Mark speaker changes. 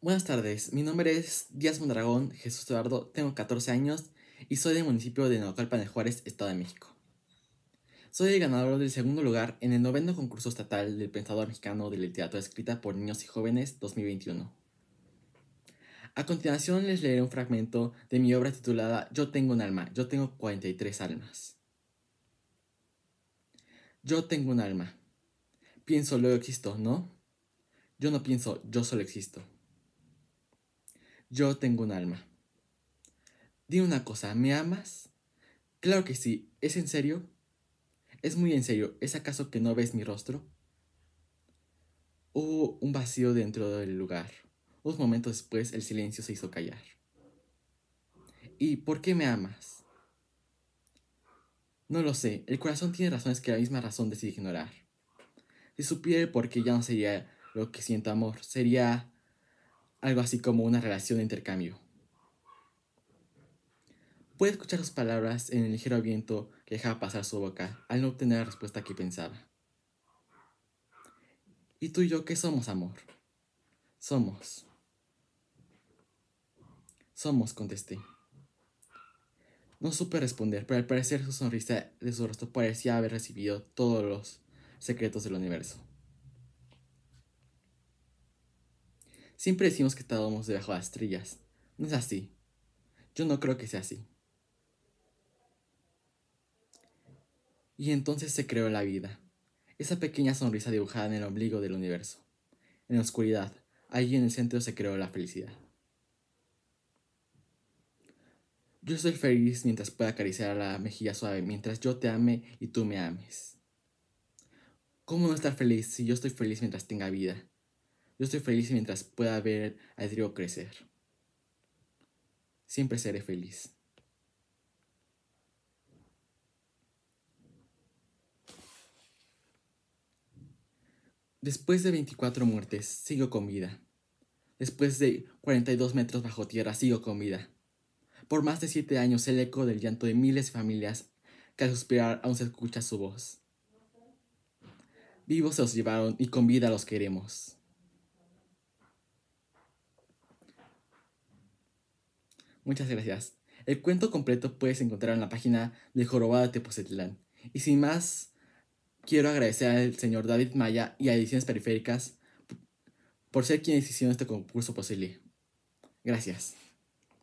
Speaker 1: Buenas tardes, mi nombre es Díaz Mondragón Jesús Eduardo, tengo 14 años y soy del municipio de Naucalpan de Juárez, Estado de México. Soy el ganador del segundo lugar en el noveno concurso estatal del Pensador Mexicano de Literatura Escrita por Niños y Jóvenes 2021. A continuación les leeré un fragmento de mi obra titulada Yo tengo un alma, yo tengo 43 almas. Yo tengo un alma. Pienso, luego existo, ¿no? Yo no pienso, yo solo existo. Yo tengo un alma. Dime una cosa, ¿me amas? Claro que sí, ¿es en serio? ¿Es muy en serio? ¿Es acaso que no ves mi rostro? Hubo un vacío dentro del lugar. Unos momentos después el silencio se hizo callar. ¿Y por qué me amas? No lo sé, el corazón tiene razones que la misma razón decide ignorar. Si supiera el por qué ya no sería lo que siento amor, sería algo así como una relación de intercambio. Pude escuchar sus palabras en el ligero viento que dejaba pasar su boca al no obtener la respuesta que pensaba. ¿Y tú y yo qué somos, amor? Somos. Somos, contesté. No supe responder, pero al parecer su sonrisa de su rostro parecía haber recibido todos los secretos del universo. Siempre decimos que estábamos debajo de las estrellas. No es así. Yo no creo que sea así. Y entonces se creó la vida. Esa pequeña sonrisa dibujada en el ombligo del universo. En la oscuridad, allí en el centro se creó la felicidad. Yo soy feliz mientras pueda acariciar la mejilla suave, mientras yo te ame y tú me ames. ¿Cómo no estar feliz si yo estoy feliz mientras tenga vida? Yo estoy feliz mientras pueda ver al trigo crecer. Siempre seré feliz. Después de 24 muertes, sigo con vida. Después de 42 metros bajo tierra, sigo con vida. Por más de 7 años, el eco del llanto de miles de familias que al suspirar aún se escucha su voz. Vivos se los llevaron y con vida los queremos. Muchas gracias. El cuento completo puedes encontrar en la página de Jorobada de Y sin más, quiero agradecer al señor David Maya y a Ediciones Periféricas por ser quienes hicieron este concurso posible. Gracias.